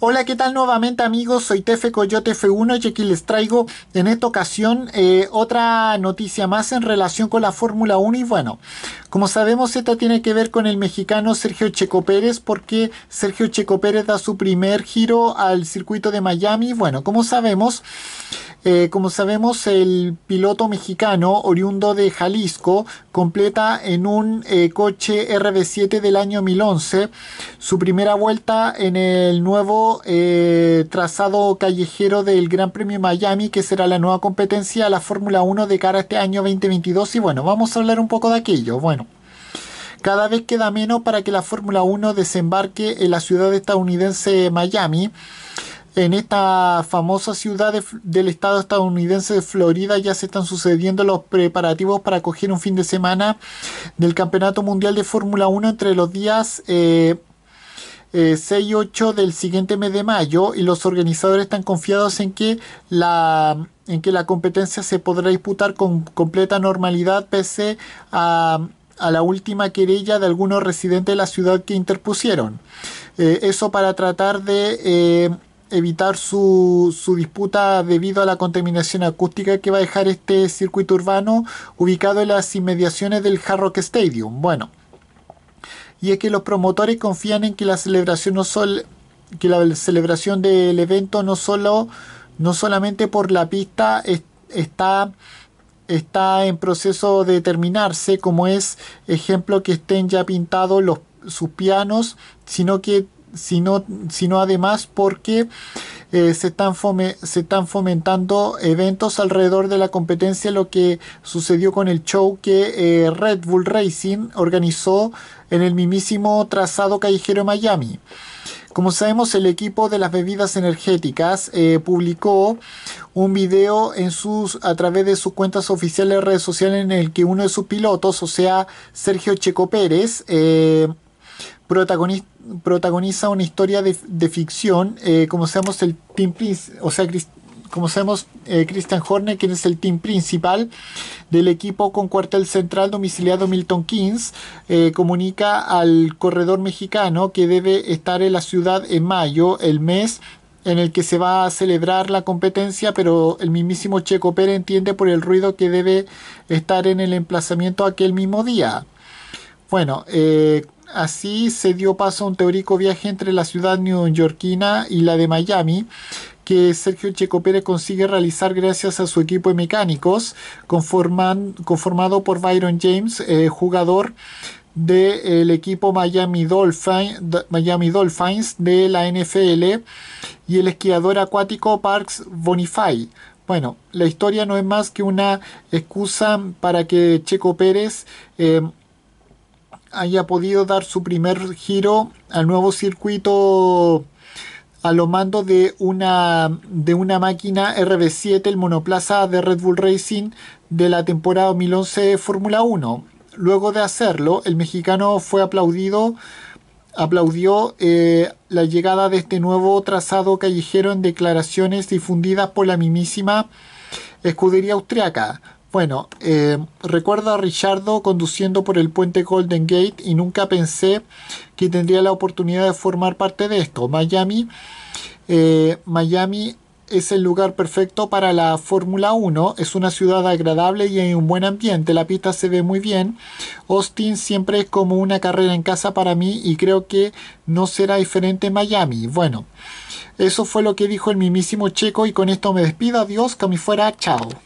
Hola, ¿qué tal nuevamente amigos? Soy Tefe Coyote F1 y aquí les traigo en esta ocasión eh, otra noticia más en relación con la Fórmula 1 y bueno, como sabemos esta tiene que ver con el mexicano Sergio Checo Pérez porque Sergio Checo Pérez da su primer giro al circuito de Miami. Bueno, como sabemos... Eh, como sabemos, el piloto mexicano oriundo de Jalisco completa en un eh, coche RB7 del año 2011 su primera vuelta en el nuevo eh, trazado callejero del Gran Premio Miami, que será la nueva competencia a la Fórmula 1 de cara a este año 2022. Y bueno, vamos a hablar un poco de aquello. Bueno, cada vez queda menos para que la Fórmula 1 desembarque en la ciudad estadounidense Miami. En esta famosa ciudad del estado estadounidense de Florida ya se están sucediendo los preparativos para acoger un fin de semana del Campeonato Mundial de Fórmula 1 entre los días eh, 6 eh, y 8 del siguiente mes de mayo y los organizadores están confiados en que la, en que la competencia se podrá disputar con completa normalidad pese a, la última querella de algunos residentes de la ciudad que interpusieron. Eh, eso para tratar de... Eh, evitar su, su, disputa debido a la contaminación acústica que va a dejar este circuito urbano ubicado en las inmediaciones del Harrock Stadium. Bueno, y es que los promotores confían en que la celebración no que la celebración del evento no no solamente por la pista está está en proceso de terminarse, como es ejemplo que estén ya pintados los sus pianos, sino que sino además porque eh, se, están se fomentando eventos alrededor de la competencia, lo que sucedió con el show que eh, Red Bull Racing organizó en el mismísimo trazado callejero Miami. Como sabemos, el equipo de las bebidas energéticas eh, publicó un video en sus, a través de sus cuentas oficiales de redes sociales en el que uno de sus pilotos, o sea, Sergio Checo Pérez, protagoniza, protagoniza una historia de, ficción, eh, como seamos el Team Prince, o sea, como sabemos, eh, Christian Horne... quien es el team principal del equipo con cuartel central domiciliado Milton Keynes, eh, comunica al corredor mexicano que debe estar en la ciudad en mayo, el mes en el que se va a celebrar la competencia, pero el mismísimo Checo Pérez entiende por el ruido que debe estar en el emplazamiento aquel mismo día. Bueno, eh, Así se dio paso a un teórico viaje entre la ciudad neoyorquina y la de Miami, que Sergio Checo Pérez consigue realizar gracias a su equipo de mecánicos, conformado por Byron James, eh, jugador del equipo Miami, Dolphins de la NFL y el esquiador acuático Parks Bonifay. Bueno, la historia no es más que una excusa para que Checo Pérez eh, haya podido dar su primer giro al nuevo circuito a los mandos de una, de una máquina RB7, el monoplaza de Red Bull Racing de la temporada 2011 Fórmula 1. Luego de hacerlo, el mexicano fue aplaudido, aplaudió eh, la llegada de este nuevo trazado callejero en declaraciones difundidas por la mismísima escudería austriaca. Bueno, eh, recuerdo a Richardo conduciendo por el puente Golden Gate y nunca pensé que tendría la oportunidad de formar parte de esto. Miami, eh, Miami es el lugar perfecto para la Fórmula 1. Es una ciudad agradable y hay un buen ambiente. La pista se ve muy bien. Austin siempre es como una carrera en casa para mí y creo que no será diferente Miami. Bueno, eso fue lo que dijo el mimísimo Checo y con esto me despido. Adiós, que a fuera. Chao.